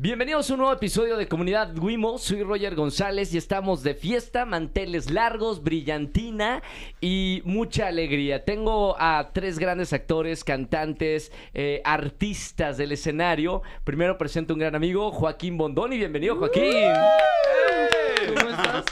Bienvenidos a un nuevo episodio de Comunidad Wimo. Soy Roger González y estamos de fiesta, manteles largos, brillantina y mucha alegría. Tengo a tres grandes actores, cantantes, eh, artistas del escenario. Primero presento un gran amigo, Joaquín Bondón y Bienvenido, Joaquín. ¡Uh!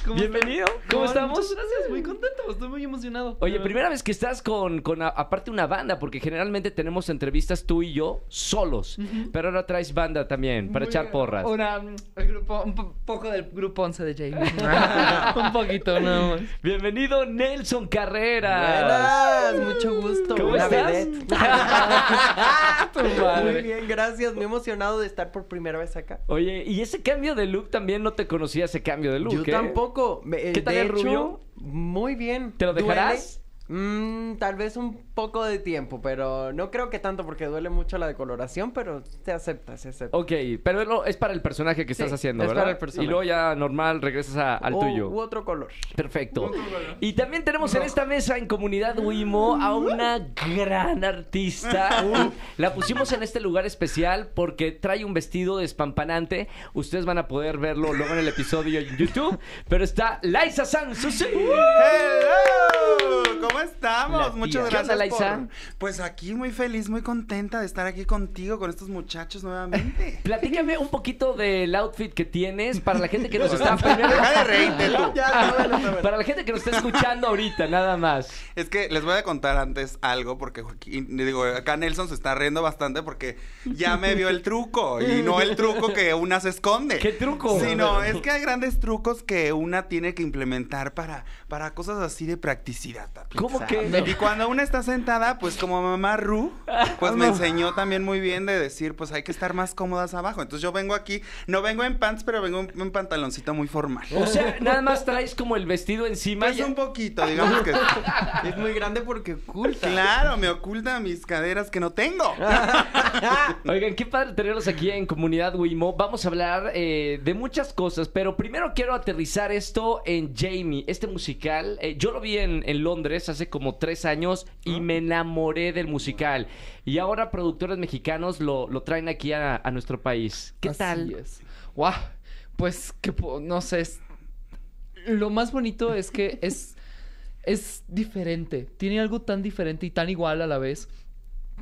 Bienvenido. ¿Cómo estamos? gracias, muy contento, estoy muy emocionado. Oye, primera vez que estás con, con aparte una banda, porque generalmente tenemos entrevistas tú y yo solos, pero ahora traes banda también para echar porras. Mm, un poco del grupo 11 de Jamie. un poquito no. Bienvenido Nelson Carrera. Buenas, mucho gusto. ¿Cómo estás? Muy bien, gracias, muy emocionado de estar por primera vez acá. Oye, y ese cambio de look también no te conocía ese cambio de look. Yo tampoco. ¿Qué tal muy bien. ¿Te lo dejarás? Mm, tal vez un poco de tiempo, pero no creo que tanto porque duele mucho la decoloración, pero te aceptas, se acepta. Ok, pero es para el personaje que estás haciendo, ¿verdad? Y luego ya normal regresas al tuyo. U otro color. Perfecto. Y también tenemos en esta mesa en comunidad Wimo a una gran artista. la pusimos en este lugar especial porque trae un vestido despampanante. Ustedes van a poder verlo luego en el episodio en YouTube, pero está Liza San ¡Hello! ¿Cómo estamos? Muchas gracias pues aquí muy feliz, muy contenta de estar aquí contigo, con estos muchachos nuevamente. Platícame un poquito del outfit que tienes para la gente que nos está... para la gente que nos está escuchando ahorita, nada más. Es que les voy a contar antes algo, porque digo, acá Nelson se está riendo bastante porque ya me vio el truco, y no el truco que una se esconde. ¿Qué truco? Sino, es que hay grandes trucos que una tiene que implementar para, para cosas así de practicidad. ¿Cómo que? Y cuando una está pues como mamá Ru, pues me enseñó también muy bien de decir, pues hay que estar más cómodas abajo. Entonces yo vengo aquí, no vengo en pants, pero vengo en un pantaloncito muy formal. O sea, nada más traes como el vestido encima. Es pues, un poquito, digamos que. es muy grande porque oculta. Claro, me oculta mis caderas que no tengo. Oigan, qué padre tenerlos aquí en Comunidad Wimo. Vamos a hablar eh, de muchas cosas, pero primero quiero aterrizar esto en Jamie, este musical. Eh, yo lo vi en, Londres hace como tres años y me enamoré del musical. Y ahora productores mexicanos lo, lo traen aquí a, nuestro país. ¿Qué tal? Es. Pues que no sé. Lo más bonito es que es, es diferente. Tiene algo tan diferente y tan igual a la vez.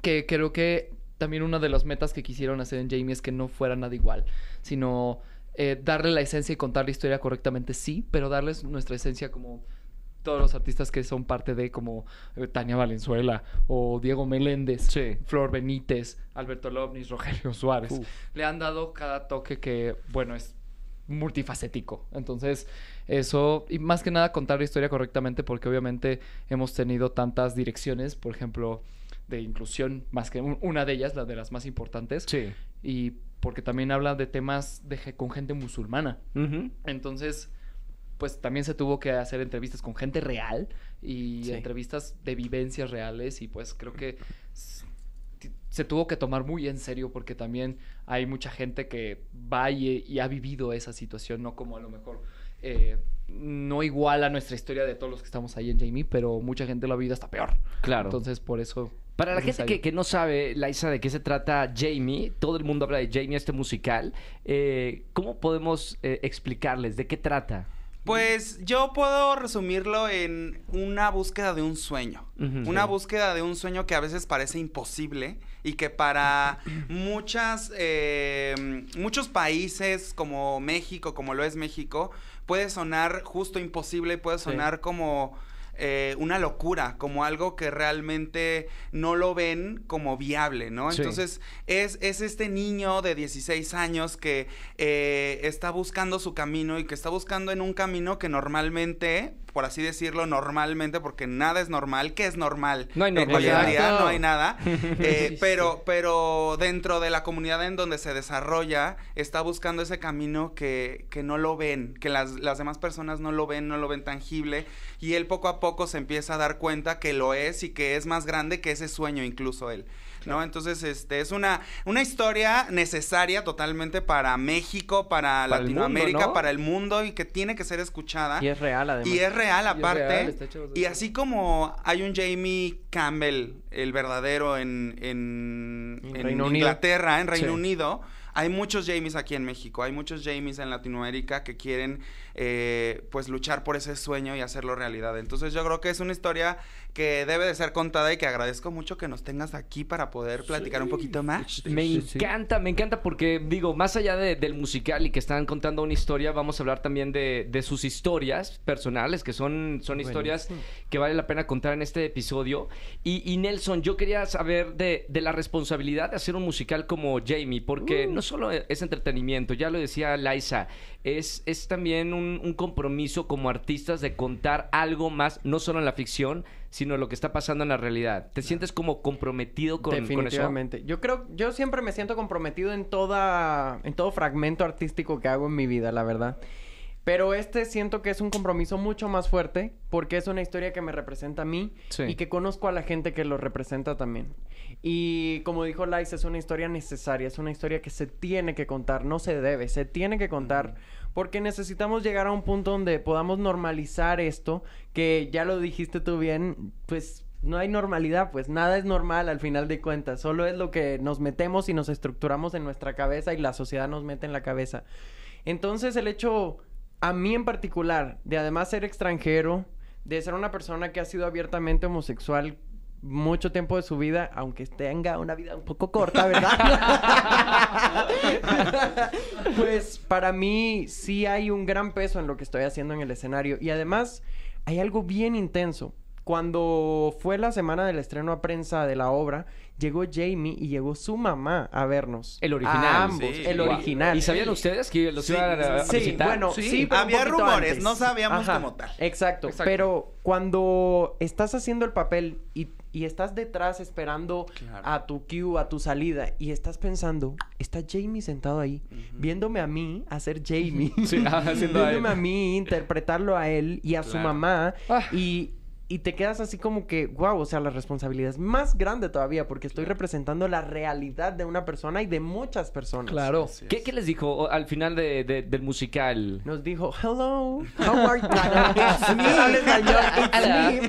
Que creo que también una de las metas que quisieron hacer en Jamie es que no fuera nada igual. Sino eh, darle la esencia y contar la historia correctamente, sí, pero darles nuestra esencia como todos los artistas que son parte de como eh, Tania Valenzuela o Diego Meléndez, Flor Benítez, Alberto Lovnis Rogelio Suárez. Le han dado cada toque que, bueno, es multifacético. Entonces, eso, y más que nada contar la historia correctamente porque obviamente hemos tenido tantas direcciones, por ejemplo, de inclusión, más que una de ellas, la de las más importantes. Sí. Y porque también habla de temas de, con gente musulmana. Entonces, pues también se tuvo que hacer entrevistas con gente real y entrevistas de vivencias reales y pues creo que se tuvo que tomar muy en serio porque también hay mucha gente que va y, ha vivido esa situación, no como a lo mejor... Eh, no igual a nuestra historia de todos los que estamos ahí en Jamie, pero mucha gente lo ha vivido hasta peor. Claro. Entonces, por eso para la gente que, no sabe, Laisa, de qué se trata Jamie, todo el mundo habla de Jamie, este musical. Eh, ¿Cómo podemos eh, explicarles de qué trata? Pues yo puedo resumirlo en una búsqueda de un sueño. una búsqueda de un sueño que a veces parece imposible y que para muchas, eh, muchos países como México, como lo es México, puede sonar justo imposible, puede sonar como eh, una locura, como algo que realmente no lo ven como viable, ¿no? Entonces es, este niño de 16 años que eh, está buscando su camino y que está buscando en un camino que normalmente por así decirlo, normalmente, porque nada es normal. que es normal? No hay no hay nada. Eh, pero, pero dentro de la comunidad en donde se desarrolla, está buscando ese camino que, que no lo ven, que las, las demás personas no lo ven, no lo ven tangible. Y él poco a poco se empieza a dar cuenta que lo es y que es más grande que ese sueño, incluso él. ¿no? Entonces, este, es una, una historia necesaria totalmente para México, para, Latinoamérica, para el mundo y que tiene que ser escuchada. Y es real, además. Y es real, aparte. y así como hay un Jamie Campbell, el verdadero, en, en, Inglaterra, en Reino Unido hay muchos Jamies aquí en México, hay muchos Jamies en Latinoamérica que quieren eh, pues luchar por ese sueño y hacerlo realidad. Entonces yo creo que es una historia que debe de ser contada y que agradezco mucho que nos tengas aquí para poder platicar un poquito más. Me encanta, me encanta porque digo, más allá del musical y que están contando una historia, vamos a hablar también de, sus historias personales, que son, son historias que vale la pena contar en este episodio. Y, Nelson, yo quería saber de, la responsabilidad de hacer un musical como Jamie, porque uh. no solo e-, es entretenimiento, ya lo decía Laisa, es, es también un, compromiso como artistas de contar algo más, no solo en la ficción, sino lo que está pasando en la realidad. ¿Te sientes como comprometido con, Definitivamente. eso? Yo creo, yo siempre me siento comprometido en toda, en todo fragmento artístico que hago en mi vida, la verdad. Pero este siento que es un compromiso mucho más fuerte porque es una historia que me representa a mí y que conozco a la gente que lo representa también. Y como dijo Lice, es una historia necesaria, es una historia que se tiene que contar, no se debe, se tiene que contar porque necesitamos llegar a un punto donde podamos normalizar esto, que ya lo dijiste tú bien, pues no hay normalidad, pues nada es normal al final de cuentas, solo es lo que nos metemos y nos estructuramos en nuestra cabeza y la sociedad nos mete en la cabeza. Entonces el hecho a mí en particular, de además ser extranjero, de ser una persona que ha sido abiertamente homosexual mucho tiempo de su vida, aunque tenga una vida un poco corta, ¿verdad? pues para mí sí hay un gran peso en lo que estoy haciendo en el escenario y además hay algo bien intenso cuando fue la semana del estreno a prensa de la obra, llegó Jamie y llegó su mamá a vernos. El original. ambos, el original. ¿Y sabían ustedes que los iban a, a sí, Bueno, sí, había rumores, no sabíamos cómo tal. Exacto, exacto, pero cuando estás haciendo el papel y, estás detrás esperando a tu cue, a tu salida, y estás pensando, está Jamie sentado ahí, viéndome a mí hacer Jamie, viéndome a, a, mí interpretarlo a él y a su mamá, ah. y y te quedas así como que, wow, o sea, la responsabilidad es más grande todavía porque estoy representando la realidad de una persona y de muchas personas. Claro. ¿Qué, ¿Qué, les dijo al final de, del musical? Nos dijo, hello, how are you? It's me.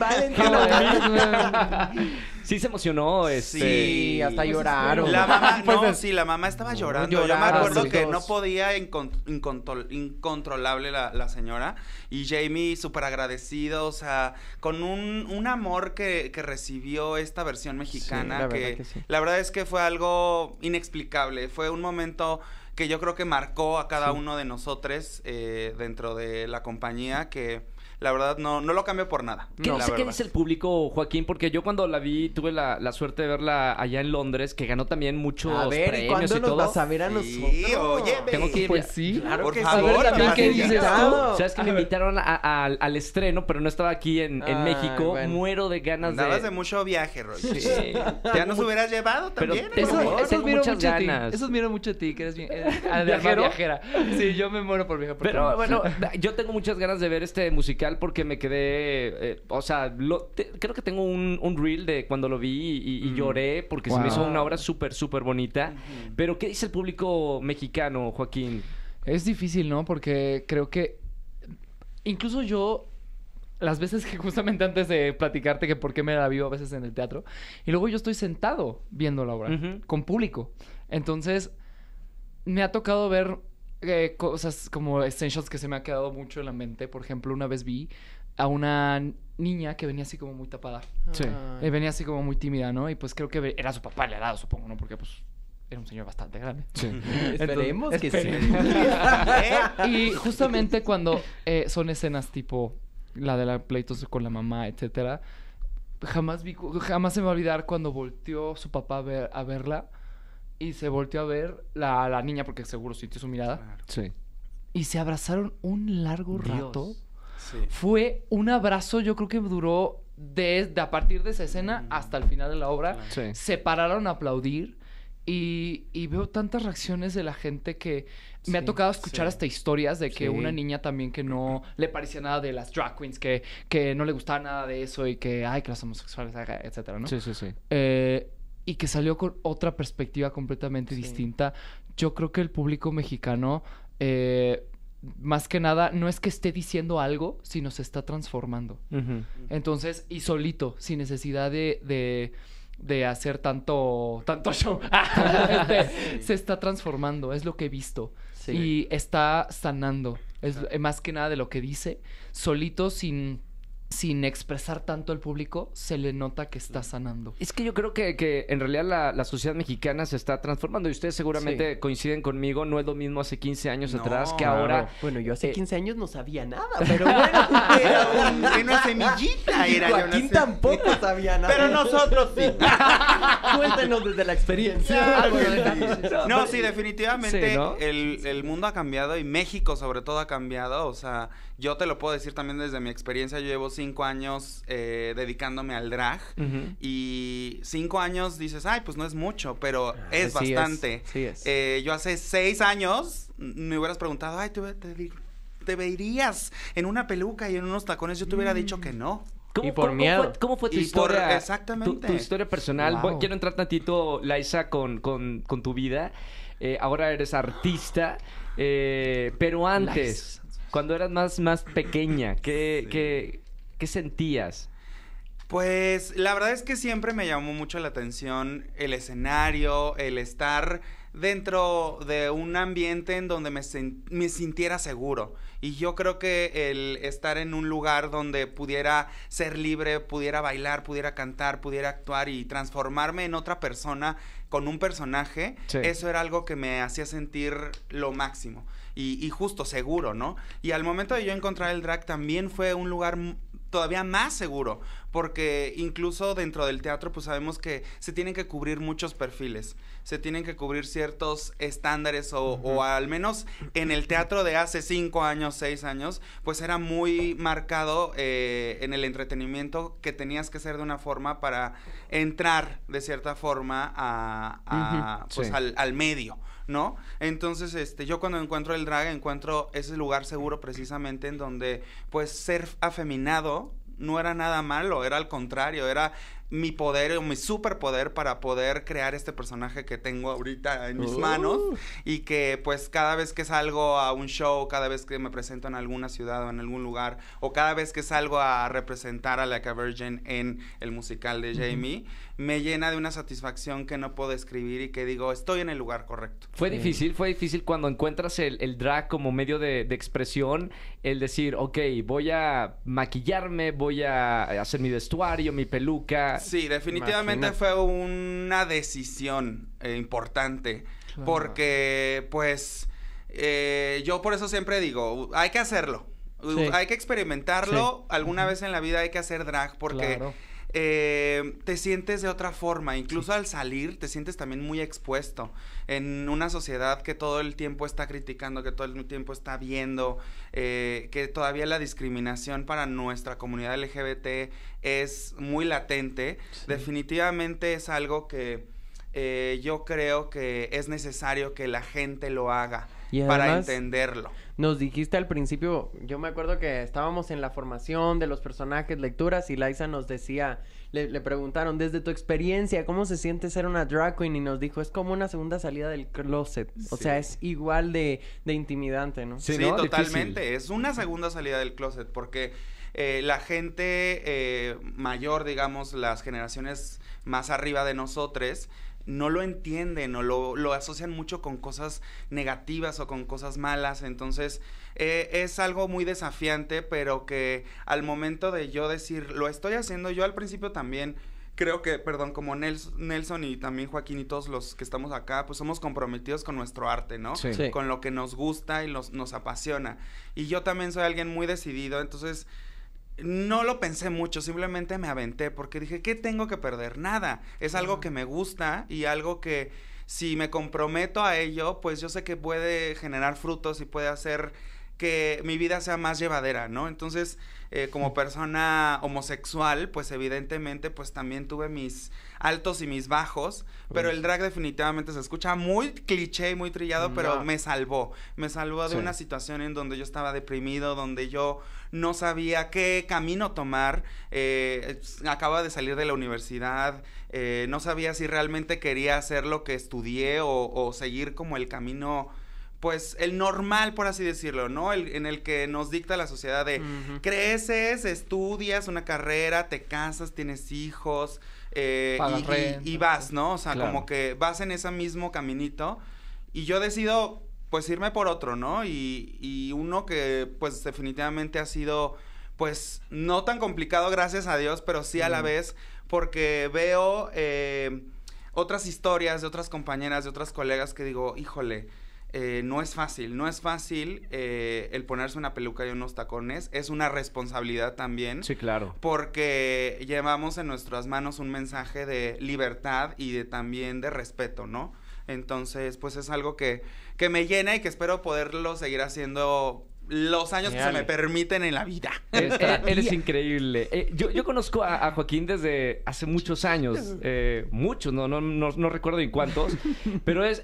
It's Sí se emocionó, este, Sí, hasta pues lloraron. La mamá, pues no, sí, la mamá estaba llorando. Yo me acuerdo que no podía incontrolable la, la señora. Y Jamie súper agradecido, o sea, con un un, amor que, recibió esta versión mexicana la que, la verdad es que fue algo inexplicable. Fue un momento que yo creo que marcó a cada uno de nosotros eh, dentro de la compañía que la verdad no, no lo cambio por nada. ¿Qué, no, sé qué dice el público, Joaquín, porque yo cuando la vi tuve la, suerte de verla allá en Londres, que ganó también mucho a ver, ¿cuándo y Nos vas a ver a nosotros? Sí, oye, tengo que ir. Pues sí, claro que favor, también qué dices tú. Sabes que me invitaron a, al estreno, pero no estaba aquí en, México. Muero de ganas Andabas de. de mucho viaje, Roy. Sí. Ya nos hubieras llevado también. Pero eso, es muchas ganas. Eso miro mucho a ti, que eres bien. Eh, viajera. Sí, yo me muero por viajar. Pero bueno, yo tengo muchas ganas de ver este musical porque me quedé, eh, o sea, creo que tengo un, reel de cuando lo vi y, mm. lloré porque se me hizo una obra súper, súper bonita. Pero ¿qué dice el público mexicano, Joaquín? Es difícil, ¿no? Porque creo que incluso yo las veces que justamente antes de platicarte que por qué me la vivo a veces en el teatro, y luego yo estoy sentado viendo la obra, con público. Entonces, me ha tocado ver eh, cosas como essentials que se me ha quedado mucho en la mente. Por ejemplo, una vez vi a una niña que venía así como muy tapada. Sí. Eh, venía así como muy tímida, ¿no? Y pues creo que era su papá le ha dado, supongo, ¿no? Porque pues era un señor bastante grande. esperemos que sí. y justamente cuando eh, son escenas tipo la de la pleitos con la mamá, etcétera, jamás vi, jamás se me va a olvidar cuando volteó su papá ver, a verla y se volteó a ver la, la niña porque seguro sintió su mirada. Sí. Y se abrazaron un largo rato. Sí. Fue un abrazo, yo creo que duró desde a partir de esa escena mm. hasta el final de la obra. Sí. Se pararon a aplaudir. Y, y, veo tantas reacciones de la gente que me ha tocado escuchar hasta historias de que una niña también que no le parecía nada de las drag queens, que, que no le gustaba nada de eso y que, ay, que las homosexuales, etcétera, ¿no? Sí, sí, sí. Eh, y que salió con otra perspectiva completamente distinta. Yo creo que el público mexicano, eh, más que nada, no es que esté diciendo algo, sino se está transformando. Entonces, y solito, sin necesidad de, hacer tanto, tanto show. Este, se está transformando, es lo que he visto. Y está sanando, es más que nada de lo que dice, solito sin sin expresar tanto al público, se le nota que está sanando. Es que yo creo que, en realidad la, sociedad mexicana se está transformando y ustedes seguramente coinciden conmigo, no es lo mismo hace 15 años atrás que ahora. Bueno, yo hace 15 eh, años no sabía nada, pero bueno, era una semillita. Era Joaquín tampoco sabía nada. Pero nosotros sí. Cuéntenos desde la experiencia. Ah, no, pues, sí, definitivamente el, el mundo ha cambiado y México sobre todo ha cambiado. O sea, yo te lo puedo decir también desde mi experiencia, yo llevo cinco años eh, dedicándome al drag y cinco años dices, ay, pues no es mucho, pero ah, es bastante. Eh, yo hace seis años me hubieras preguntado, ay, te, te, en una peluca y en unos tacones, yo te hubiera dicho que no. Mm. y por miedo. Cómo fue, tu historia? exactamente. Tu, historia personal. quiero entrar tantito, Laisa, con, tu vida. Eh, ahora eres artista, pero antes, cuando eras más, más pequeña, ¿qué, qué, ¿Qué sentías? Pues la verdad es que siempre me llamó mucho la atención el escenario, el estar dentro de un ambiente en donde me, sintiera seguro. Y yo creo que el estar en un lugar donde pudiera ser libre, pudiera bailar, pudiera cantar, pudiera actuar y transformarme en otra persona con un personaje, eso era algo que me hacía sentir lo máximo. y, justo seguro, ¿no? Y al momento de yo encontrar el drag también fue un lugar todavía más seguro, porque incluso dentro del teatro pues sabemos que se tienen que cubrir muchos perfiles, se tienen que cubrir ciertos estándares o, o al menos en el teatro de hace cinco años, seis años, pues era muy marcado eh, en el entretenimiento que tenías que ser de una forma para entrar de cierta forma a, pues, al medio. ¿no? Entonces, este, yo cuando encuentro el drag, encuentro ese lugar seguro precisamente en donde, pues, ser afeminado no era nada malo, era al contrario, era mi poder o mi superpoder para poder crear este personaje que tengo ahorita en mis manos oh. y que pues cada vez que salgo a un show, cada vez que me presento en alguna ciudad o en algún lugar o cada vez que salgo a representar a La Virgin en el musical de Jamie, me llena de una satisfacción que no puedo escribir y que digo, estoy en el lugar correcto. Fue difícil, fue difícil cuando encuentras el, drag como medio de expresión, el decir, ok, voy a maquillarme, voy a hacer mi vestuario, mi peluca, Sí, definitivamente fue una decisión eh, importante. Porque, pues, eh, yo por eso siempre digo, hay que hacerlo. Hay que experimentarlo. Alguna vez en la vida hay que hacer drag porque eh, te sientes de otra forma. Incluso al salir te sientes también muy expuesto en una sociedad que todo el tiempo está criticando, que todo el tiempo está viendo, eh, que todavía la discriminación para nuestra comunidad LGBT es muy latente. Definitivamente es algo que... Eh, yo creo que es necesario que la gente lo haga para entenderlo nos dijiste al principio, yo me acuerdo que estábamos en la formación de los personajes, lecturas, y Liza nos decía, le, preguntaron, desde tu experiencia, ¿cómo se siente ser una drag queen? Y nos dijo, es como una segunda salida del closet. O sea, es igual de, de intimidante, ¿no? Sí, totalmente. Es una segunda salida del closet, porque eh, la gente eh, mayor, digamos, las generaciones más arriba de nosotros, no lo entienden o lo, asocian mucho con cosas negativas o con cosas malas. Entonces, eh, es algo muy desafiante, pero que al momento de yo decir, lo estoy haciendo, yo al principio también creo que, perdón, como Nelson y también Joaquín y todos los que estamos acá, pues somos comprometidos con nuestro arte, ¿no? Con lo que nos gusta y nos apasiona. Y yo también soy alguien muy decidido, entonces no lo pensé mucho, simplemente me aventé porque dije, ¿qué tengo que perder? Nada. Es algo que me gusta y algo que si me comprometo a ello, pues yo sé que puede generar frutos y puede hacer que mi vida sea más llevadera, ¿no? Entonces, eh, como persona homosexual, pues evidentemente, pues también tuve mis altos y mis bajos, pero el drag definitivamente se escucha muy cliché y muy trillado, pero me salvó, me salvó de una situación en donde yo estaba deprimido, donde yo no sabía qué camino tomar, eh, acababa de salir de la universidad, eh, no sabía si realmente quería hacer lo que estudié o seguir como el camino pues el normal, por así decirlo, ¿no? El, en el que nos dicta la sociedad de creces, estudias una carrera, te casas, tienes hijos eh, y, vas, ¿no? O sea, como que vas en ese mismo caminito y yo decido pues irme por otro, ¿no? Y, uno que pues definitivamente ha sido pues no tan complicado, gracias a Dios, pero sí a la vez porque veo eh, otras historias de otras compañeras, de otras colegas que digo, híjole, eh, no es fácil, no es fácil eh, el ponerse una peluca y unos tacones, es una responsabilidad también. Sí, claro. Porque llevamos en nuestras manos un mensaje de libertad y de también de respeto, ¿no? Entonces, pues es algo que, que me llena y que espero poderlo seguir haciendo los años que se me permiten en la vida. Él eh, eres increíble. Eh, yo, conozco a, Joaquín desde hace muchos años, eh, muchos, no, no, no, recuerdo ni cuántos, pero es,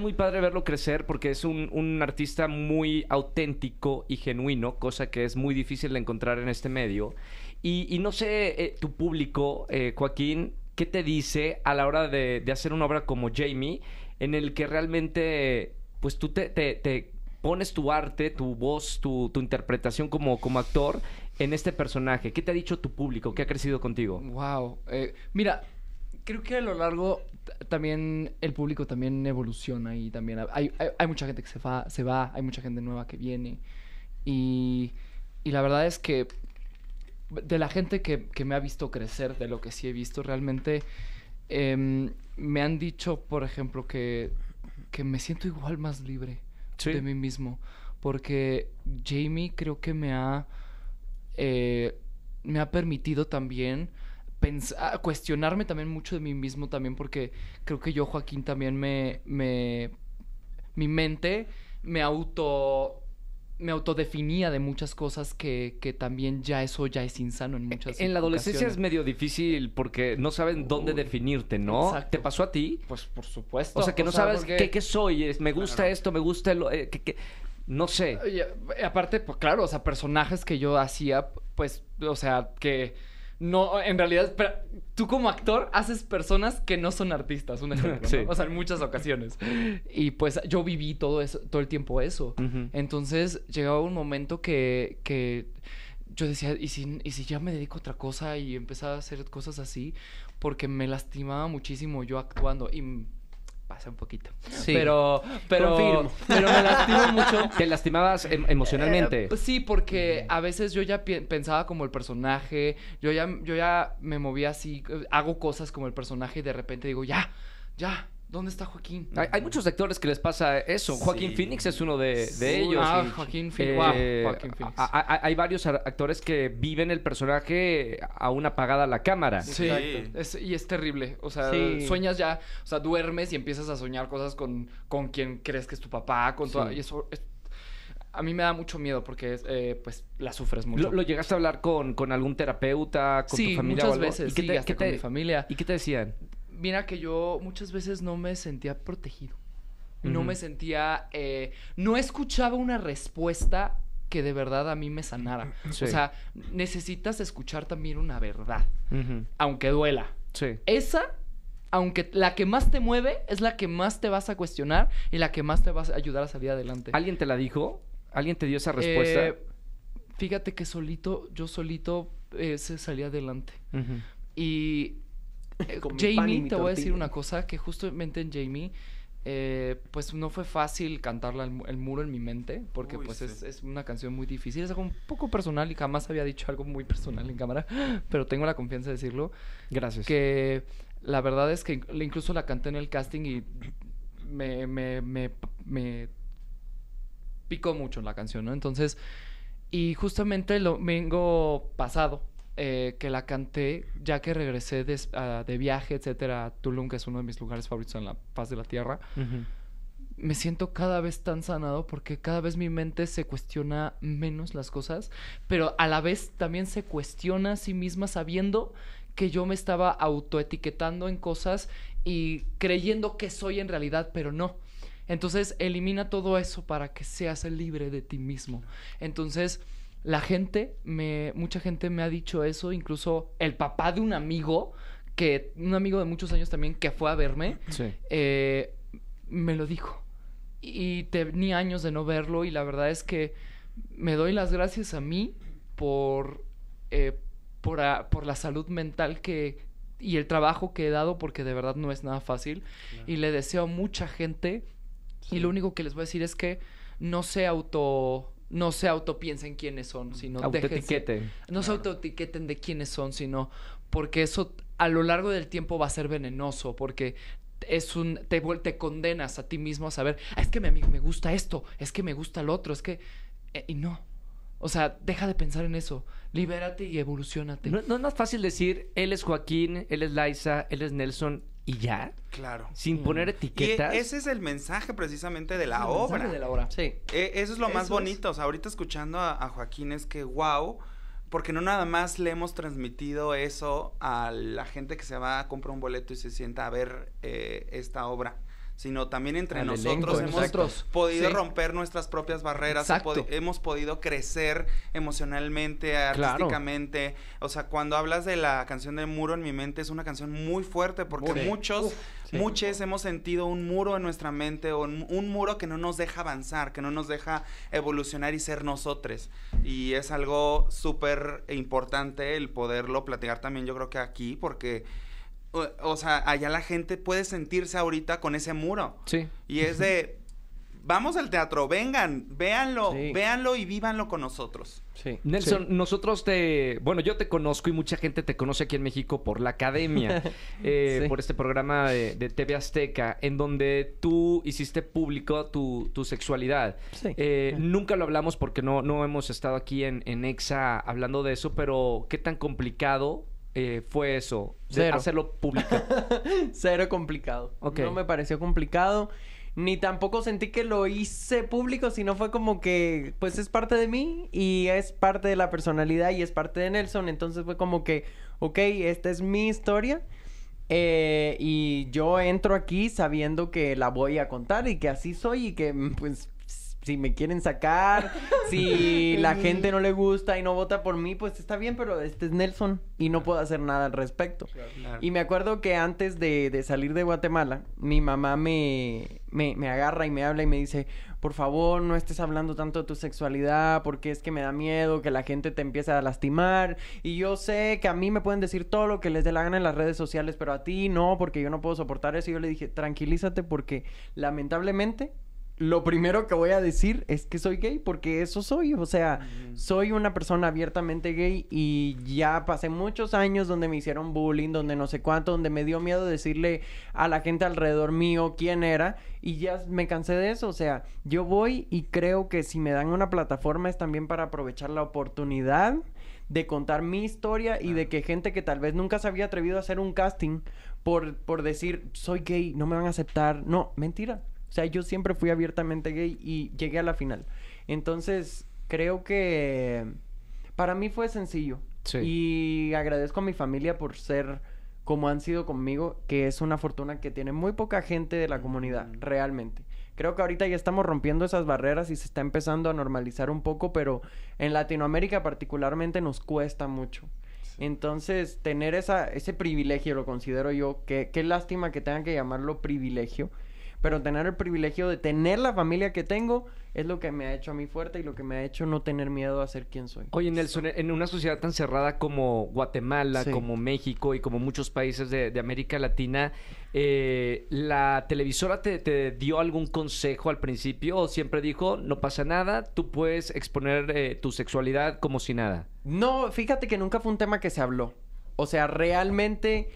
muy padre verlo crecer porque es un, artista muy auténtico y genuino, cosa que es muy difícil de encontrar en este medio. Y, no sé, tu público, Joaquín, ¿qué te dice a la hora de, de, hacer una obra como Jamie, en el que realmente, pues tú te, te pones tu arte, tu voz, tu, interpretación como, como actor en este personaje? ¿Qué te ha dicho tu público? ¿Qué ha crecido contigo? Wow. Eh, mira, creo que a lo largo también el público también evoluciona y también hay, mucha gente que se va, se va, hay mucha gente nueva que viene. Y, y la verdad es que de la gente que, me ha visto crecer, de lo que sí he visto realmente, em, me han dicho, por ejemplo, que, que me siento igual más libre de mí mismo. Porque Jamie creo que me ha, eh, me ha permitido también pensar, ah, cuestionarme también mucho de mí mismo también, porque creo que yo, Joaquín, también me, me mi mente me auto me autodefinía de muchas cosas que, también ya eso ya es insano en muchas En la adolescencia es medio difícil porque no saben dónde definirte, ¿no? ¿Te pasó a ti? Pues por supuesto. O sea, que no sabes qué, soy, me gusta esto, me gusta lo... Eh, no sé. aparte, pues claro, o sea, personajes que yo hacía, pues, o sea, que no, en realidad, pero tú como actor haces personas que no son artistas, un ejemplo, o sea, en muchas ocasiones. Y pues yo viví todo eso, todo el tiempo eso. Entonces llegaba un momento que, que yo decía, ¿y si, ¿y si ya me dedico a otra cosa y empezaba a hacer cosas así? Porque me lastimaba muchísimo yo actuando y pasa un poquito. Sí. Pero, pero, pero me lastimo mucho. ¿Te lastimabas em, emocionalmente? Eh, sí, porque a veces yo ya pensaba como el personaje, yo ya, yo ya me movía así, hago cosas como el personaje y de repente digo, ya, ya, ¿Dónde está Joaquín? Hay, muchos actores que les pasa eso. Joaquín Phoenix es uno de, ellos. Ah, Joaquín, Phoenix. Eh, Phoenix. hay varios actores que viven el personaje a una apagada la cámara. Sí, y es terrible. O sea, sueñas ya, o sea, duermes y empiezas a soñar cosas con, con quien crees que es tu papá, con y eso a mí me da mucho miedo porque eh, pues la sufres mucho. ¿Lo, llegaste a hablar con, algún terapeuta, con tu familia? Muchas o algo? veces. ¿Y qué te decían? mira que yo muchas veces no me sentía protegido. No me sentía, eh, no escuchaba una respuesta que de verdad a mí me sanara. Mm, o sea, necesitas escuchar también una verdad, aunque duela. Sí. Esa, aunque la que más te mueve, es la que más te vas a cuestionar y la que más te vas a ayudar a salir adelante. ¿Alguien te la dijo? ¿Alguien te dio esa respuesta? Eh, fíjate que solito, yo solito eh, se salía adelante. Y Jamie, te voy a decir una cosa, que justamente en Jamie, eh, pues no fue fácil cantarla el, muro en mi mente, porque pues es, una canción muy difícil, es algo un poco personal y jamás había dicho algo muy personal en cámara, pero tengo la confianza de decirlo. Gracias. Que la verdad es que incluso la canté en el casting y me, me, me, picó mucho la canción, ¿no? Entonces, y justamente lo vengo pasado eh, que la canté ya que regresé de, de, viaje, etcétera, a Tulum, que es uno de mis lugares favoritos en la paz de la tierra. Me siento cada vez tan sanado porque cada vez mi mente se cuestiona menos las cosas, pero a la vez también se cuestiona a sí misma sabiendo que yo me estaba autoetiquetando en cosas y creyendo que soy en realidad, pero no. Entonces, elimina todo eso para que seas libre de ti mismo. Entonces, la gente, me, mucha gente me ha dicho eso, incluso el papá de un amigo, que un amigo de muchos años también que fue a verme, eh, me lo dijo. Y tenía años de no verlo y la verdad es que me doy las gracias a mí por, eh, por, la salud mental que, y el trabajo que he dado porque de verdad no es nada fácil y le deseo a mucha gente y lo único que les voy a decir es que no se auto no se autopiensen quiénes son, sino no se autoetiqueten de quiénes son, sino porque eso a lo largo del tiempo va a ser venenoso, porque es un te, condenas a ti mismo a saber, ah, es que me, me gusta esto, es que me gusta el otro, es que e, y no. O sea, deja de pensar en eso. Libérate y evolucionate. No, es más fácil decir, él es Joaquín, él es Liza, él es Nelson, y ya. Claro. Sin mm. poner etiquetas. ese es el mensaje precisamente de la obra. de la obra. E, eso es lo más bonito. ahorita escuchando a, Joaquín es que, wow, porque no nada más le hemos transmitido eso a la gente que se va a comprar un boleto y se sienta a ver eh, esta obra sino también entre nosotros hemos podido romper nuestras propias barreras, hemos podido crecer emocionalmente, artísticamente. O sea, cuando hablas de la canción de Muro en mi mente, es una canción muy fuerte porque muchos, muchos hemos sentido un muro en nuestra mente o un muro que no nos deja avanzar, que no nos deja evolucionar y ser nosotros. Y es algo súper importante el poderlo platicar también, yo creo que aquí, porque o, sea, allá la gente puede sentirse ahorita con ese muro. Sí. Y es de, vamos al teatro, vengan, véanlo, véanlo y vívanlo con nosotros. Sí. Nelson, nosotros te, bueno, yo te conozco y mucha gente te conoce aquí en México por la academia, eh, por este programa de, TV Azteca, en donde tú hiciste público tu, sexualidad. Sí. Eh, nunca lo hablamos porque no, no hemos estado aquí en, en EXA hablando de eso, pero qué tan complicado eh, fue eso? hacerlo público. Cero complicado. No me pareció complicado. Ni tampoco sentí que lo hice público, sino fue como que, pues es parte de mí y es parte de la personalidad y es parte de Nelson. Entonces fue como que, ok, esta es mi historia. Eh, y yo entro aquí sabiendo que la voy a contar y que así soy y que pues si me quieren sacar, si la gente no le gusta y no vota por mí, pues está bien, pero este es Nelson y no puedo hacer nada al respecto. Y me acuerdo que antes de, salir de Guatemala, mi mamá me, me, me, agarra y me habla y me dice, por favor, no estés hablando tanto de tu sexualidad, porque es que me da miedo que la gente te empiece a lastimar. Y yo sé que a mí me pueden decir todo lo que les dé la gana en las redes sociales, pero a ti no, porque yo no puedo soportar eso. Y yo le dije, tranquilízate porque lamentablemente lo primero que voy a decir es que soy gay, porque eso soy. O sea, soy una persona abiertamente gay y ya pasé muchos años donde me hicieron bullying, donde no sé cuánto, donde me dio miedo decirle a la gente alrededor mío quién era y ya me cansé de eso. O sea, yo voy y creo que si me dan una plataforma es también para aprovechar la oportunidad de contar mi historia y de que gente que tal vez nunca se había atrevido a hacer un casting por, por decir soy gay, no me van a aceptar. No, mentira. O sea, yo siempre fui abiertamente gay y llegué a la final. Entonces, creo que para mí fue sencillo. Y agradezco a mi familia por ser como han sido conmigo, que es una fortuna que tiene muy poca gente de la mm. comunidad, realmente. Creo que ahorita ya estamos rompiendo esas barreras y se está empezando a normalizar un poco, pero en Latinoamérica particularmente nos cuesta mucho. Entonces, tener ese privilegio, lo considero yo, que qué lástima que tengan que llamarlo privilegio, pero tener el privilegio de tener la familia que tengo es lo que me ha hecho a mí fuerte y lo que me ha hecho no tener miedo a ser quien soy. Oye, Nelson, en una sociedad tan cerrada como Guatemala, como México y como muchos países de, América Latina, eh, ¿la televisora te, dio algún consejo al principio o siempre dijo, no pasa nada, tú puedes exponer eh, tu sexualidad como si nada? No, fíjate que nunca fue un tema que se habló. O sea, realmente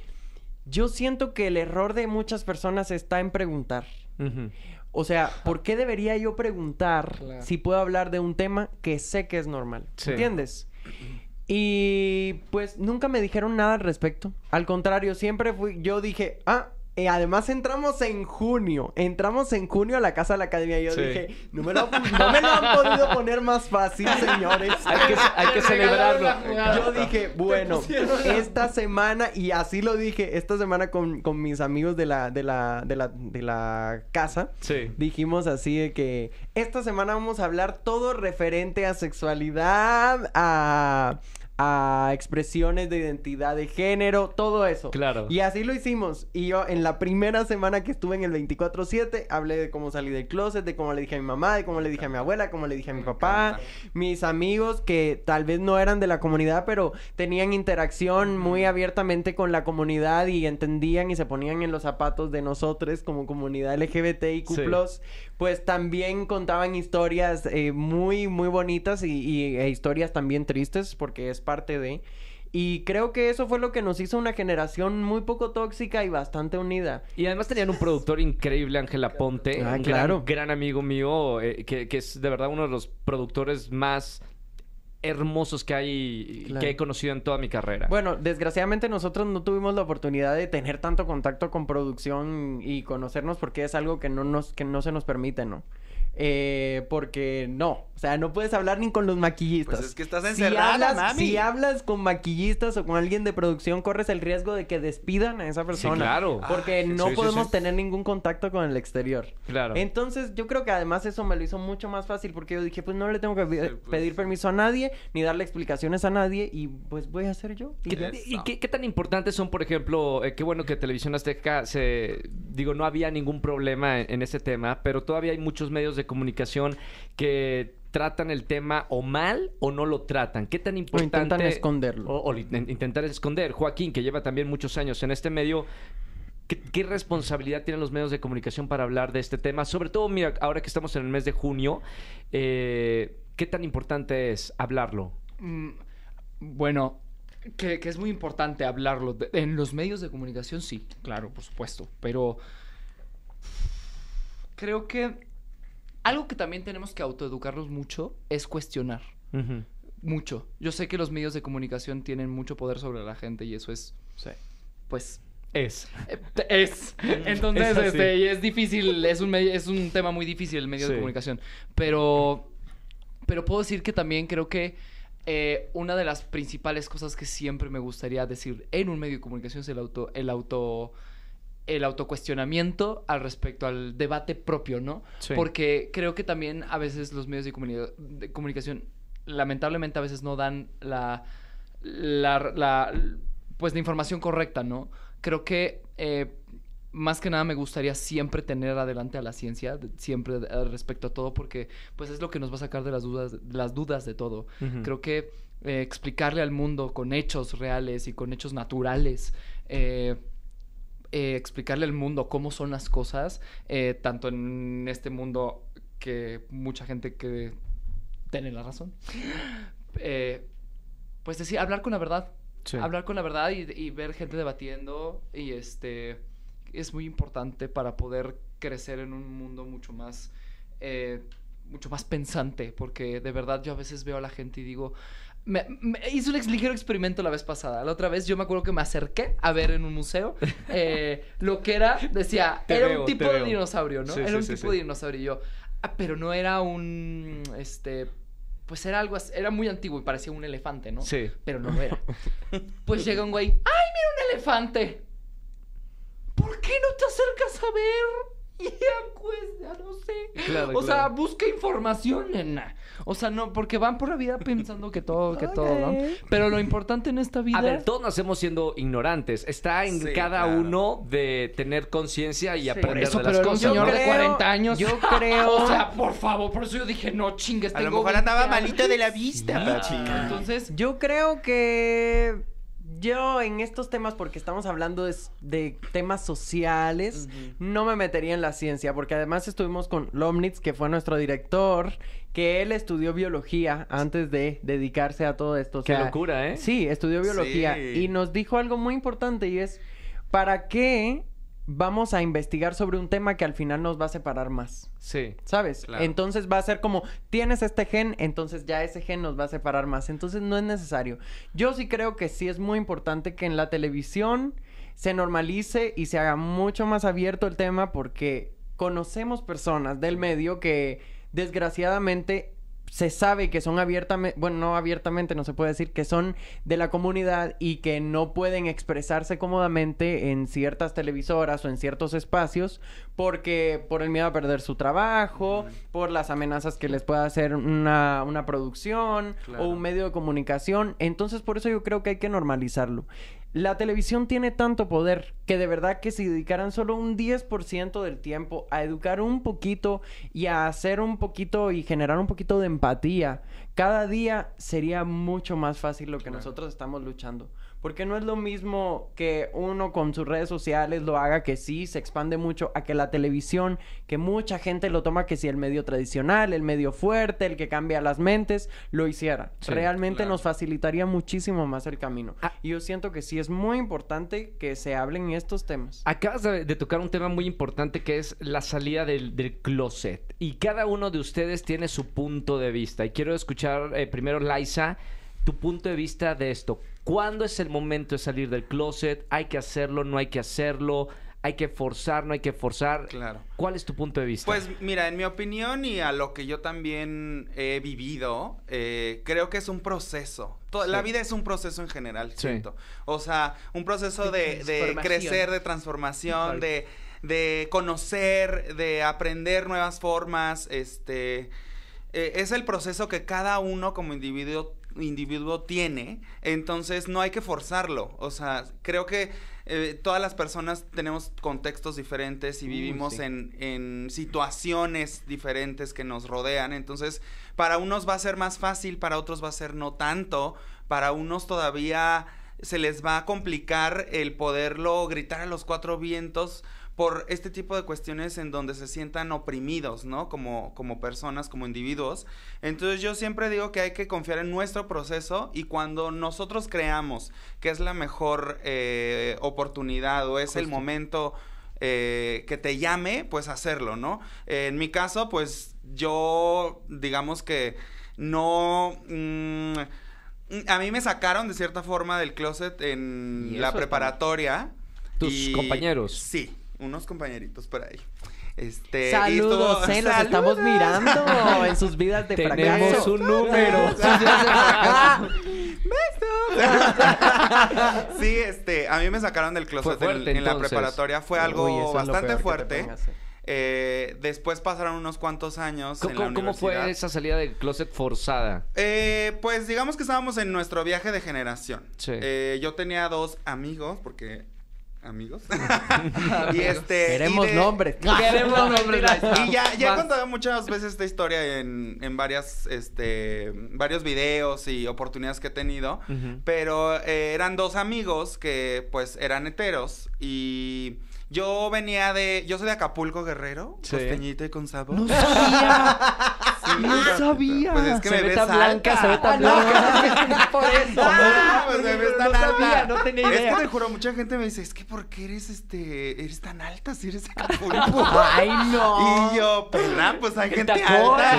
yo siento que el error de muchas personas está en preguntar. O sea, ¿por qué debería yo preguntar si puedo hablar de un tema que sé que es normal? ¿Entiendes? Y pues nunca me dijeron nada al respecto. Al contrario, siempre fui, yo dije, ah, eh, además entramos en junio, entramos en junio a la Casa de la Academia y yo dije, no me, lo, han podido poner más fácil, señores. hay que, celebrarlo. Yo dije, bueno, esta semana, y así lo dije, esta semana con, mis amigos de la, de la, de la, de la casa, dijimos así de que esta semana vamos a hablar todo referente a sexualidad, a a expresiones de identidad de género, todo eso. Claro. Y así lo hicimos. Y yo en la primera semana que estuve en el 24-7 hablé de cómo salí del closet, de cómo le dije a mi mamá, de cómo le dije a mi abuela, cómo le dije a mi papá, mis amigos que tal vez no eran de la comunidad, pero tenían interacción muy abiertamente con la comunidad y entendían y se ponían en los zapatos de nosotros como comunidad LGBTIQ+ pues también contaban historias eh, muy, muy bonitas y, e historias también tristes porque es parte de... Y creo que eso fue lo que nos hizo una generación muy poco tóxica y bastante unida. Y además tenían un productor increíble, Ángela Ponte, ah, claro. gran amigo mío, eh, que, es de verdad uno de los productores más hermosos que hay que he conocido en toda mi carrera. Bueno, desgraciadamente nosotros no tuvimos la oportunidad de tener tanto contacto con producción y conocernos porque es algo que no nos que no se nos permite, ¿no? Eh, porque no, o sea, no puedes hablar ni con los maquillistas. Pues es que estás encerrada, si hablas, mami. Si hablas con maquillistas o con alguien de producción, corres el riesgo de que despidan a esa persona. claro. Ah, porque no podemos tener ningún contacto con el exterior. Claro. Entonces, yo creo que además eso me lo hizo mucho más fácil porque yo dije, pues no le tengo que pedir pues permiso a nadie ni darle explicaciones a nadie y pues voy a hacer yo. ¿Y, ¿Qué, tan importantes son, por ejemplo, eh, qué bueno que Televisión Azteca se. Digo, no había ningún problema en, en ese tema, pero todavía hay muchos medios de comunicación que tratan el tema o mal o no lo tratan. ¿Qué tan importante? O intentan esconderlo. O, intentar esconder. Joaquín, que lleva también muchos años en este medio, ¿Qué, responsabilidad tienen los medios de comunicación para hablar de este tema? Sobre todo, mira, ahora que estamos en el mes de junio, eh, ¿qué tan importante es hablarlo? Mm, bueno, que, es muy importante hablarlo. En los medios de comunicación sí, claro, por supuesto, pero creo que algo que también tenemos que autoeducarnos mucho es cuestionar. Mucho. Yo sé que los medios de comunicación tienen mucho poder sobre la gente y eso es. Sí. Pues es. Eh, es. Entonces, es, este, es difícil, es un, es un tema muy difícil el medio de comunicación. Pero, pero puedo decir que también creo que eh, una de las principales cosas que siempre me gustaría decir en un medio de comunicación es el auto, el auto el autocuestionamiento al respecto al debate propio, ¿no? Porque creo que también a veces los medios de, comunicación lamentablemente a veces no dan la, la, pues la información correcta, ¿no? Creo que eh, más que nada me gustaría siempre tener adelante a la ciencia, siempre eh, respecto a todo, porque pues es lo que nos va a sacar de las dudas, de las dudas de todo. Creo que eh, explicarle al mundo con hechos reales y con hechos naturales, eh, explicarle al mundo cómo son las cosas, eh, tanto en este mundo que mucha gente que tiene la razón, eh, pues decir, hablar con la verdad. Hablar con la verdad y, y, ver gente debatiendo y este es muy importante para poder crecer en un mundo mucho más mucho más pensante porque de verdad yo a veces veo a la gente y digo hice un ligero experimento la vez pasada. La otra vez yo me acuerdo que me acerqué a ver en un museo eh, lo que era, decía, era un tipo de dinosaurio, ¿no? era un tipo de dinosaurio. Ah, pero no era un, este, pues era algo, era muy antiguo y parecía un elefante, ¿no? Sí. Pero no lo era. Pues llega un güey, ¡ay, mira un elefante! ¿Por qué no te acercas a ver? pues ya no sé. o sea, busca información, nena. O sea, no, porque van por la vida pensando que todo, que todo, ¿no? Pero lo importante en esta vida. A ver, todos nacemos siendo ignorantes. Está en cada uno de tener conciencia y aprender de las cosas. señor de 40 años. Yo creo. o sea, por favor, por eso yo dije, no chingues, tengo. A lo mejor andaba malito de la vista, Entonces. Yo creo que yo en estos temas, porque estamos hablando de, temas sociales, no me metería en la ciencia, porque además estuvimos con Lomnitz, que fue nuestro director, que él estudió biología antes de dedicarse a todo esto. qué locura, ¿eh? Sí, estudió biología y nos dijo algo muy importante y es, ¿para qué vamos a investigar sobre un tema que al final nos va a separar más. Sí. ¿Sabes? Entonces va a ser como, tienes este gen, entonces ya ese gen nos va a separar más. Entonces no es necesario. Yo sí creo que sí es muy importante que en la televisión se normalice y se haga mucho más abierto el tema porque conocemos personas del medio que desgraciadamente se sabe que son abiertamente, bueno, no abiertamente, no se puede decir, que son de la comunidad y que no pueden expresarse cómodamente en ciertas televisoras o en ciertos espacios porque por el miedo a perder su trabajo, por las amenazas que les pueda hacer una, una producción o un medio de comunicación. Entonces, por eso yo creo que hay que normalizarlo la televisión tiene tanto poder que de verdad que si dedicaran solo un 10% del tiempo a educar un poquito y a hacer un poquito y generar un poquito de empatía, cada día sería mucho más fácil lo que nosotros estamos luchando. Porque no es lo mismo que uno con sus redes sociales lo haga, que sí, se expande mucho, a que la televisión, que mucha gente lo toma que si el medio tradicional, el medio fuerte, el que cambia las mentes, lo hiciera. Realmente nos facilitaría muchísimo más el camino. Ah. y yo siento que sí es muy importante que se hablen estos temas. Acabas de, tocar un tema muy importante que es la salida del, closet. Y cada uno de ustedes tiene su punto de vista. Y quiero escuchar eh, primero, Laisa, tu punto de vista de esto. ¿Cuándo es el momento de salir del closet? ¿Hay que hacerlo? ¿No hay que hacerlo? ¿Hay que forzar? ¿No hay que forzar? Claro. ¿Cuál es tu punto de vista? Pues mira, en mi opinión y a lo que yo también he vivido, eh, creo que es un proceso. La vida es un proceso en general, ¿cierto? siento. O sea, un proceso de, crecer, de transformación, de, conocer, de aprender nuevas formas, este... Eh, es el proceso que cada uno como individuo individuo tiene, entonces no hay que forzarlo. O sea, creo que eh, todas las personas tenemos contextos diferentes y vivimos en, en, situaciones diferentes que nos rodean. Entonces, para unos va a ser más fácil, para otros va a ser no tanto, para unos todavía se les va a complicar el poderlo gritar a los cuatro vientos por este tipo de cuestiones en donde se sientan oprimidos, ¿no? Como, personas, como individuos. Entonces yo siempre digo que hay que confiar en nuestro proceso y cuando nosotros creamos que es la mejor eh, oportunidad o es el momento... Eh, que te llame, pues hacerlo, ¿no? en mi caso, pues yo, digamos que no... Mm, a mí me sacaron de cierta forma del closet en la preparatoria. ¿Tus compañeros? Sí, unos compañeritos por ahí. Este, saludos, eh, estamos mirando en sus vidas de Tenemos un número. sí, este, a mí me sacaron del closet en, la preparatoria. Fue algo bastante fuerte. Eh, después pasaron unos cuantos años. ¿Cómo, en la ¿cómo fue esa salida del closet forzada? Eh, pues digamos que estábamos en nuestro viaje de generación. yo tenía dos amigos, porque amigos. y este. Queremos nombre, nombres. Queremos nombres. y ya, he contado muchas veces esta historia en, varias, este, varios videos y oportunidades que he tenido. Pero eh, eran dos amigos que, pues, eran heteros y. Yo venía de. Yo soy de Acapulco, Guerrero. Sí. Costeñito y con sabor. No sabía. Pues es que se me ve tan blanca, se ve tan blanca. Por eso. No, me ve tan No tenía idea. Es que juro, mucha gente me dice, es que ¿por qué eres este, eres tan alta si eres Acapulco? Ay, no. Y yo, nada pues hay gente alta.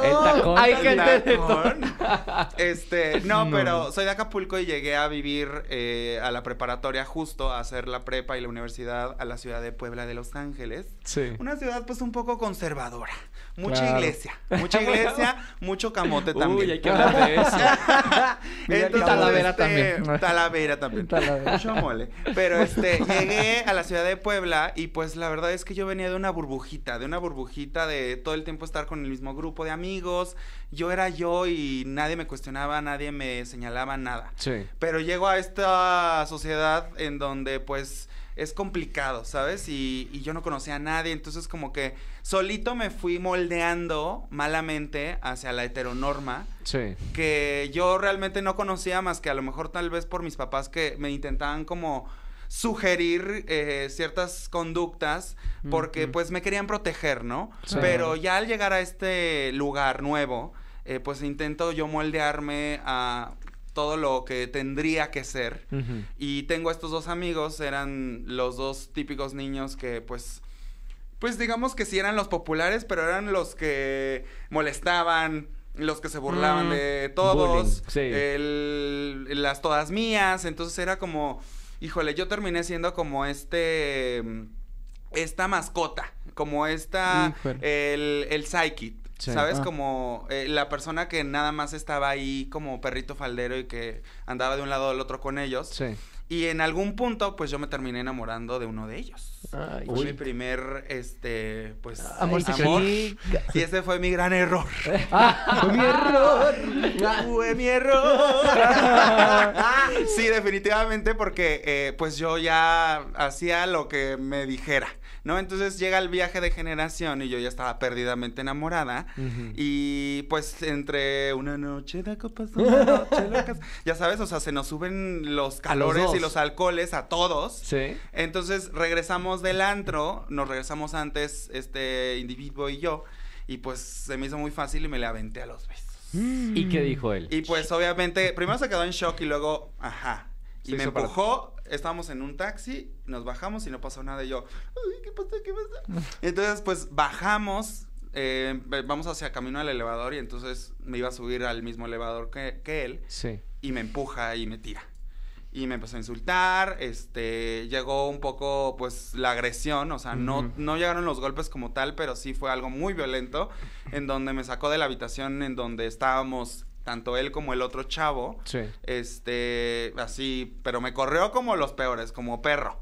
Claro. Hay gente de Este, no, pero soy de Acapulco y llegué a vivir eh, a la preparatoria justo a hacer la prepa y la universidad a la ciudad de Puebla de Los Ángeles. Sí. Una ciudad pues un poco conservadora. Mucha iglesia, mucha iglesia, mucho camote también. Uy, hay que hablar de eso. Este, talavera, también. talavera también. Mucho mole. Pero este, llegué a la ciudad de Puebla y pues la verdad es que yo venía de una burbujita, de una burbujita de todo el tiempo estar con el mismo grupo de amigos. Yo era yo y nadie me cuestionaba, nadie me señalaba nada. Sí. Pero llego a esta sociedad en donde pues es complicado, ¿sabes? Y, yo no conocía a nadie, entonces como que solito me fui moldeando malamente hacia la heteronorma. Que yo realmente no conocía más que a lo mejor tal vez por mis papás que me intentaban como sugerir eh, ciertas conductas porque pues me querían proteger, ¿no? Pero ya al llegar a este lugar nuevo, eh, pues intento yo moldearme a todo lo que tendría que ser. Y tengo estos dos amigos, eran los dos típicos niños que pues... Pues digamos que sí eran los populares, pero eran los que molestaban, los que se burlaban mm. de todos, las todas mías, entonces era como, híjole, yo terminé siendo como este, esta mascota, como esta, el, el ¿Sabes? Ah. Como eh, la persona que nada más estaba ahí como perrito faldero y que andaba de un lado al otro con ellos. Sí. Y en algún punto, pues yo me terminé enamorando de uno de ellos. Ay, fue mi primer, este, pues, amor. Y ese fue mi gran error. Ah, fue mi error. fue mi error. sí, definitivamente, porque eh, pues yo ya hacía lo que me dijera. ¿no? Entonces llega el viaje de generación y yo ya estaba perdidamente enamorada. Y pues entre una noche de copas, una noche locas, ya sabes, o sea, se nos suben los calores y los alcoholes a todos. Sí. Entonces regresamos del antro, nos regresamos antes este individuo y yo. Y pues se me hizo muy fácil y me le aventé a los besos. ¿Y qué dijo él? Y pues obviamente, primero se quedó en shock y luego, ajá, y me empujó. Estábamos en un taxi, nos bajamos y no pasó nada. Y yo, ¿qué pasa? ¿Qué pasó Entonces, pues bajamos, eh, vamos hacia camino al elevador y entonces me iba a subir al mismo elevador que, él. Sí. Y me empuja y me tira. Y me empezó a insultar, este, llegó un poco, pues, la agresión, o sea, no, no llegaron los golpes como tal, pero sí fue algo muy violento, en donde me sacó de la habitación en donde estábamos tanto él como el otro chavo. Sí. Este, así, pero me corrió como los peores, como perro.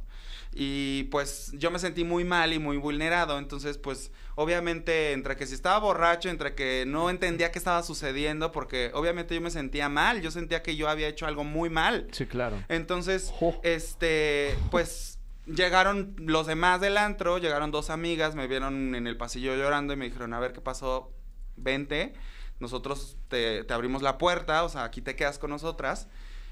Y pues yo me sentí muy mal y muy vulnerado. Entonces, pues obviamente entre que si estaba borracho, entre que no entendía qué estaba sucediendo, porque obviamente yo me sentía mal, yo sentía que yo había hecho algo muy mal. Sí, claro. Entonces, este, pues... Llegaron los demás del antro, llegaron dos amigas, me vieron en el pasillo llorando y me dijeron, a ver qué pasó, vente nosotros te, abrimos la puerta, o sea, aquí te quedas con nosotras.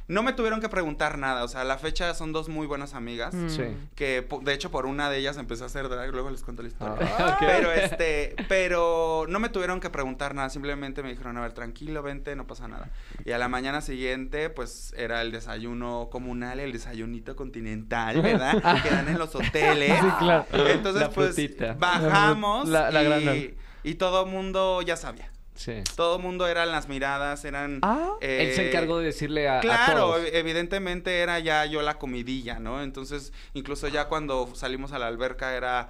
No me tuvieron que preguntar nada, o sea, a la fecha son dos muy buenas amigas. Mm. Que de hecho por una de ellas empecé a hacer drag, luego les cuento la historia. Ah, pero este, pero no me tuvieron que preguntar nada, simplemente me dijeron, a ver, tranquilo, vente, no pasa nada. Y a la mañana siguiente, pues era el desayuno comunal, el desayunito continental, ¿verdad? Ah. que dan en los hoteles. Sí, claro. Entonces, pues bajamos. La, y, y todo mundo ya sabía. Todo el mundo eran las miradas, eran... Ah, eh, él se encargó de decirle a... Claro, e-, evidentemente era ya yo la comidilla, ¿no? Entonces, incluso ya cuando salimos a la alberca era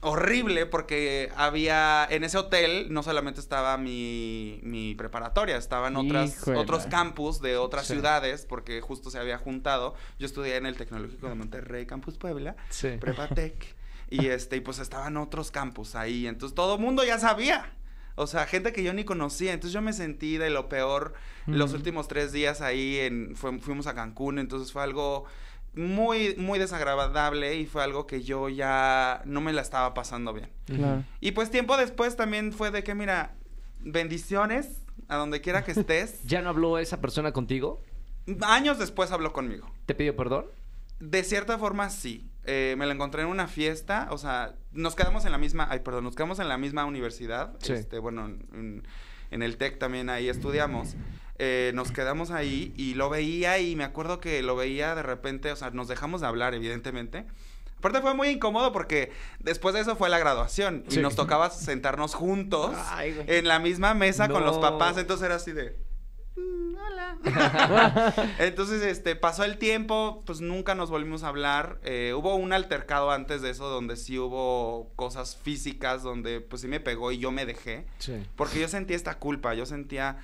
horrible porque había en ese hotel no solamente estaba mi, preparatoria, estaban otros campus de otras ciudades porque justo se había juntado. Yo estudié en el Tecnológico de Monterrey, Campus Puebla, Prepatec y este y pues estaban otros campus ahí, entonces todo el mundo ya sabía. O sea, gente que yo ni conocía. Entonces yo me sentí de lo peor los últimos tres días ahí. En, fuimos a Cancún, entonces fue algo muy, muy desagradable y fue algo que yo ya no me la estaba pasando bien. Y pues tiempo después también fue de que, mira, bendiciones a donde quiera que estés. ¿Ya no habló esa persona contigo? Años después habló conmigo. ¿Te pidió perdón? De cierta forma sí. Eh, me la encontré en una fiesta, o sea, nos quedamos en la misma, ay, perdón, nos quedamos en la misma universidad, este, bueno, en, el TEC también ahí estudiamos. Eh, nos quedamos ahí y lo veía y me acuerdo que lo veía de repente, o sea, nos dejamos de hablar, evidentemente. Aparte fue muy incómodo porque después de eso fue la graduación y nos tocaba sentarnos juntos en la misma mesa con los papás, entonces era así de... Mm, hola. Entonces, este, pasó el tiempo, pues nunca nos volvimos a hablar. Eh, hubo un altercado antes de eso donde sí hubo cosas físicas, donde pues sí me pegó y yo me dejé. Sí. Porque yo sentía esta culpa, yo sentía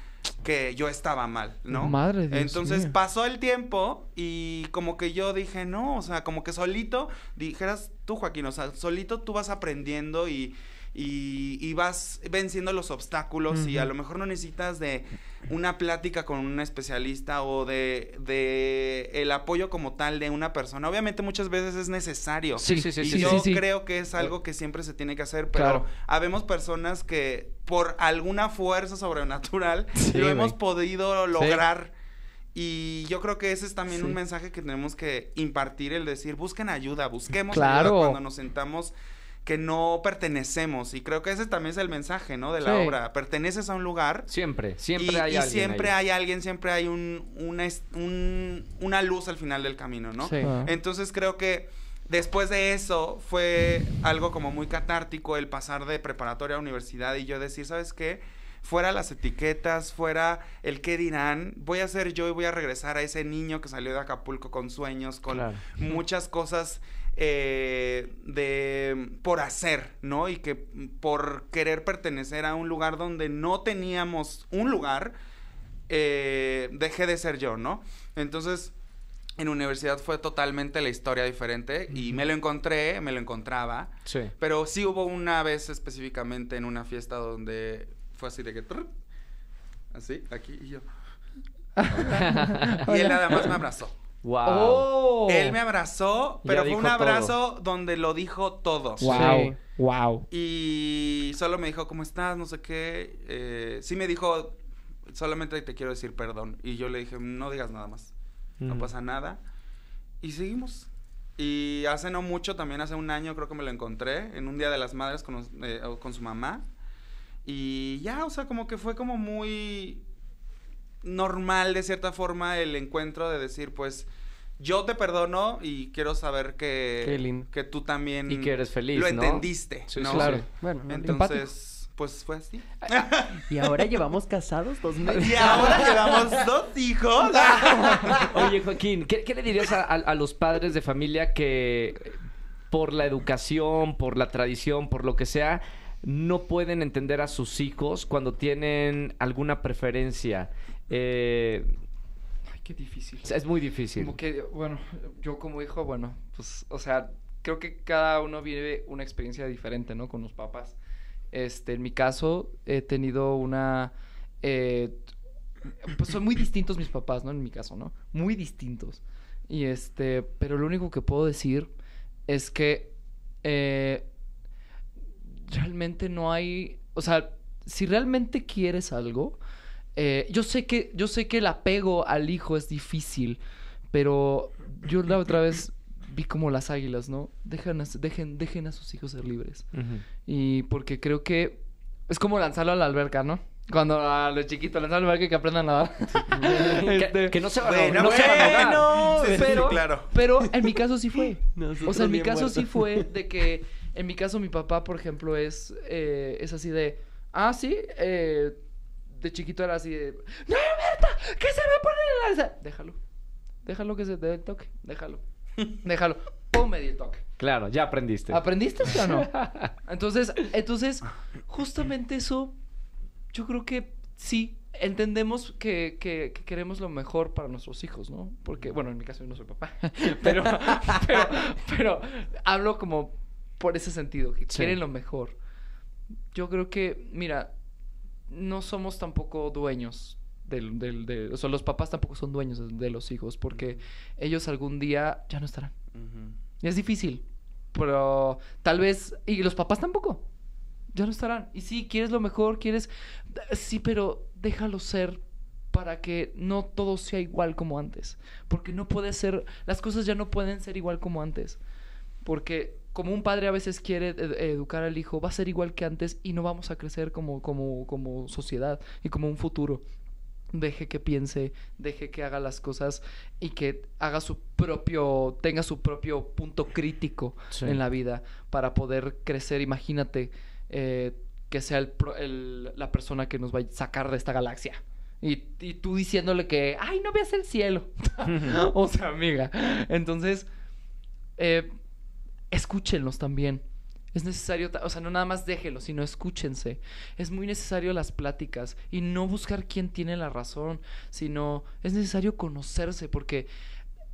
que yo estaba mal, ¿no? Madre Entonces pasó el tiempo y como que yo dije, no, o sea, como que solito, dijeras tú, Joaquín, o sea, solito tú vas aprendiendo y... Y, vas venciendo los obstáculos y a lo mejor no necesitas de una plática con un especialista o de, de el apoyo como tal de una persona. Obviamente muchas veces es necesario. Sí, sí, sí. Y sí, yo creo que es algo que siempre se tiene que hacer, pero habemos personas que por alguna fuerza sobrenatural lo hemos podido lograr. Y yo creo que ese es también un mensaje que tenemos que impartir, el decir, busquen ayuda, busquemos claro. cuando nos sentamos que no pertenecemos. Y creo que ese también es el mensaje, ¿no? De la obra. Perteneces a un lugar. Siempre, siempre y, y Siempre hay alguien, siempre hay un, una, luz al final del camino, ¿no? Ah. Entonces creo que después de eso fue algo como muy catártico el pasar de preparatoria a universidad y yo decir, ¿sabes qué? Fuera las etiquetas, fuera el qué dirán, voy a ser yo y voy a regresar a ese niño que salió de Acapulco con sueños, con muchas cosas eh, de por hacer, ¿no? Y que por querer pertenecer a un lugar donde no teníamos un lugar, eh, dejé de ser yo, ¿no? Entonces, en universidad fue totalmente la historia diferente y me lo encontré, me lo encontraba. Sí. Pero sí hubo una vez específicamente en una fiesta donde fue así de que... así, aquí y yo. y él nada más me abrazó. Wow. Oh. Él me abrazó, pero fue un abrazo donde lo dijo todo. Wow. Wow. Y solo me dijo, ¿cómo estás? No sé qué. Eh, sí me dijo, solamente te quiero decir perdón. Y yo le dije, no digas nada más. No mm. pasa nada. Y seguimos. Y hace no mucho, también hace un año creo que me lo encontré, en un Día de las Madres con, eh, con su mamá. Y ya, o sea, como que fue como muy normal de cierta forma el encuentro de decir, pues, yo te perdono y quiero saber que, que tú también y que eres feliz, lo entendiste. claro. entonces. Pues fue así. Y ahora llevamos casados dos meses. Y ahora llevamos dos hijos. Oye, Joaquín, ¿qué, le dirías a los padres de familia que por la educación, por la tradición, por lo que sea, no pueden entender a sus hijos cuando tienen alguna preferencia? Eh, Ay, qué difícil. Es muy difícil. bueno, yo como hijo, bueno, pues, o sea, creo que cada uno vive una experiencia diferente, ¿no? Con los papás. Este, en mi caso, he tenido una... Eh, pues son muy distintos mis papás, ¿no? En mi caso, ¿no? Muy distintos. Y este, pero lo único que puedo decir es que eh, realmente no hay, o sea, si realmente quieres algo, eh, yo, sé que, yo sé que el apego al hijo es difícil, pero yo la otra vez vi como las águilas, ¿no? Dejan dejen, dejen a sus hijos ser libres. Y porque creo que es como lanzarlo a la alberca, ¿no? Cuando a los chiquitos lanzan a la alberca que aprendan a nadar. Este, que, no se van no pero, claro. pero en mi caso sí fue. o sea, en mi caso sí fue de que... En mi caso, mi papá, por ejemplo, es, eh, es así de... Ah, sí, eh de chiquito era así de, ¡No, Berta! ¿Qué se va a poner en la Déjalo. Déjalo que se dé el toque. Déjalo. Déjalo. Pum, me el toque. Claro, ya aprendiste. ¿Aprendiste o no? Entonces, entonces, justamente eso, yo creo que sí, entendemos que, que, queremos lo mejor para nuestros hijos, ¿no? Porque, bueno, en mi caso yo no soy papá, pero, pero, pero hablo como por ese sentido, que quieren lo mejor. Yo creo que, mira, no somos tampoco dueños del, de, o sea, los papás tampoco son dueños de, los hijos porque ellos algún día ya no estarán. Es difícil, pero tal vez, y los papás tampoco, ya no estarán. Y sí, quieres lo mejor, quieres, sí, pero déjalo ser para que no todo sea igual como antes, porque no puede ser, las cosas ya no pueden ser igual como antes, porque como un padre a veces quiere educar al hijo, va a ser igual que antes y no vamos a crecer como, como, como sociedad y como un futuro. Deje que piense, deje que haga las cosas y que haga su propio, tenga su propio punto crítico en la vida para poder crecer. Imagínate eh, que sea la persona que nos va a sacar de esta galaxia. Y, tú diciéndole que, ay, no veas el cielo. o sea, amiga. Entonces, eh, escúchenlos también. Es necesario, o sea, no nada más déjelo, sino escúchense. Es muy necesario las pláticas y no buscar quién tiene la razón, sino es necesario conocerse, porque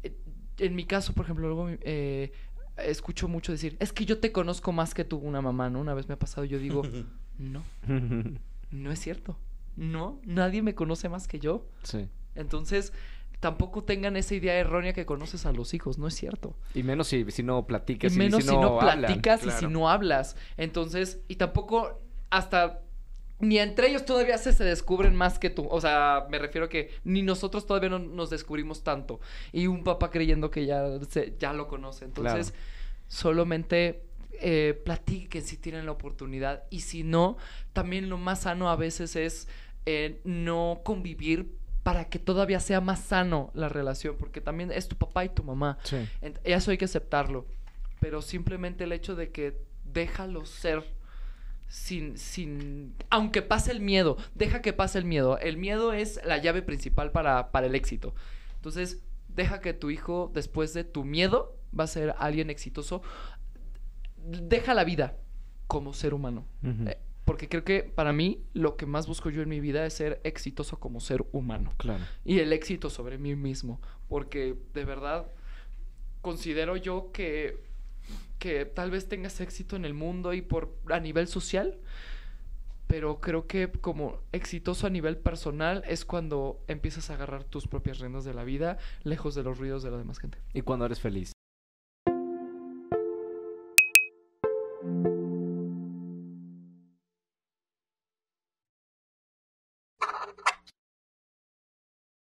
eh, en mi caso, por ejemplo, luego eh, escucho mucho decir, es que yo te conozco más que tú, una mamá, ¿no? Una vez me ha pasado, yo digo, no, no es cierto, no, nadie me conoce más que yo. Sí. Entonces, tampoco tengan esa idea errónea que conoces a los hijos, no es cierto. Y menos si, si no platicas. Y menos si, no, platicas y si no hablas. Entonces, y tampoco hasta ni entre ellos todavía se, se, descubren más que tú. O sea, me refiero a que ni nosotros todavía no nos descubrimos tanto. Y un papá creyendo que ya, ya lo conoce. Entonces, solamente eh, platiquen si tienen la oportunidad. Y si no, también lo más sano a veces es eh, no convivir para que todavía sea más sano la relación, porque también es tu papá y tu mamá. Sí. Eso hay que aceptarlo, pero simplemente el hecho de que déjalo ser sin, sin, aunque pase el miedo, deja que pase el miedo. El miedo es la llave principal para, el éxito. Entonces, deja que tu hijo, después de tu miedo, va a ser alguien exitoso. Deja la vida como ser humano. Porque creo que para mí lo que más busco yo en mi vida es ser exitoso como ser humano. Claro. Y el éxito sobre mí mismo. Porque de verdad considero yo que, que tal vez tengas éxito en el mundo y por a nivel social. Pero creo que como exitoso a nivel personal es cuando empiezas a agarrar tus propias riendas de la vida, lejos de los ruidos de la demás gente. Y cuando eres feliz.